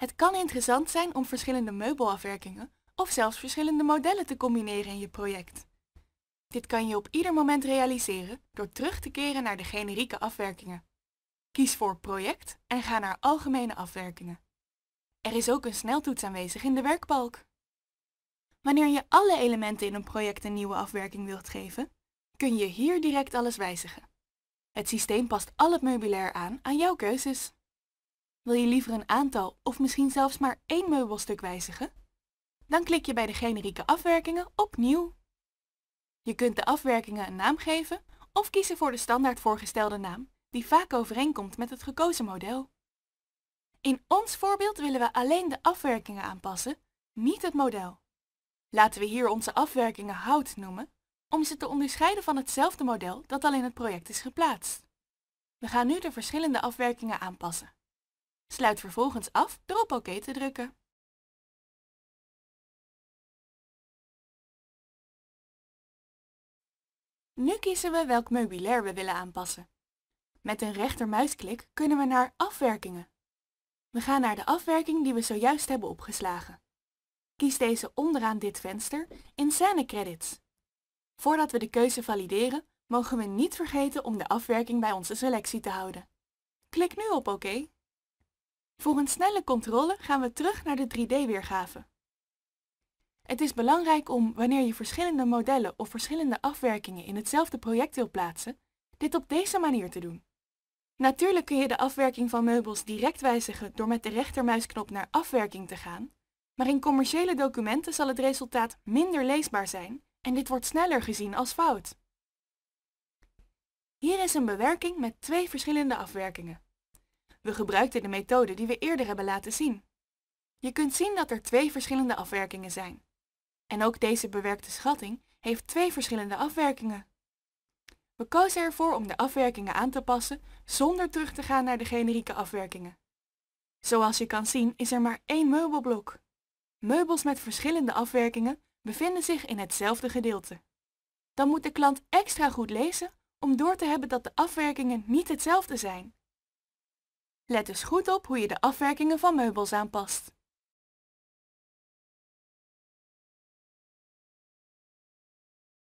Het kan interessant zijn om verschillende meubelafwerkingen of zelfs verschillende modellen te combineren in je project. Dit kan je op ieder moment realiseren door terug te keren naar de generieke afwerkingen. Kies voor project en ga naar algemene afwerkingen. Er is ook een sneltoets aanwezig in de werkbalk. Wanneer je alle elementen in een project een nieuwe afwerking wilt geven, kun je hier direct alles wijzigen. Het systeem past al het meubilair aan aan jouw keuzes. Wil je liever een aantal of misschien zelfs maar één meubelstuk wijzigen? Dan klik je bij de generieke afwerkingen op Nieuw. Je kunt de afwerkingen een naam geven of kiezen voor de standaard voorgestelde naam, die vaak overeenkomt met het gekozen model. In ons voorbeeld willen we alleen de afwerkingen aanpassen, niet het model. Laten we hier onze afwerkingen hout noemen, om ze te onderscheiden van hetzelfde model dat al in het project is geplaatst. We gaan nu de verschillende afwerkingen aanpassen. Sluit vervolgens af door op OK te drukken. Nu kiezen we welk meubilair we willen aanpassen. Met een rechtermuisklik kunnen we naar Afwerkingen. We gaan naar de afwerking die we zojuist hebben opgeslagen. Kies deze onderaan dit venster in Scène Credits. Voordat we de keuze valideren, mogen we niet vergeten om de afwerking bij onze selectie te houden. Klik nu op OK voor een snelle controle gaan we terug naar de 3D-weergave. Het is belangrijk om, wanneer je verschillende modellen of verschillende afwerkingen in hetzelfde project wil plaatsen, dit op deze manier te doen. Natuurlijk kun je de afwerking van meubels direct wijzigen door met de rechtermuisknop naar afwerking te gaan, maar in commerciële documenten zal het resultaat minder leesbaar zijn en dit wordt sneller gezien als fout. Hier is een bewerking met twee verschillende afwerkingen. We gebruikten de methode die we eerder hebben laten zien. Je kunt zien dat er twee verschillende afwerkingen zijn. En ook deze bewerkte schatting heeft twee verschillende afwerkingen. We kozen ervoor om de afwerkingen aan te passen zonder terug te gaan naar de generieke afwerkingen. Zoals je kan zien is er maar één meubelblok. Meubels met verschillende afwerkingen bevinden zich in hetzelfde gedeelte. Dan moet de klant extra goed lezen om door te hebben dat de afwerkingen niet hetzelfde zijn Let dus goed op hoe je de afwerkingen van meubels aanpast.